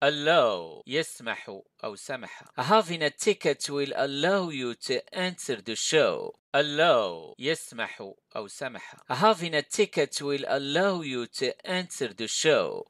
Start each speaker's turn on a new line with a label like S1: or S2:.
S1: allow يسمح أو سمح having a ticket will allow you to enter the show allow يسمح أو سمح having a ticket will allow you to enter the show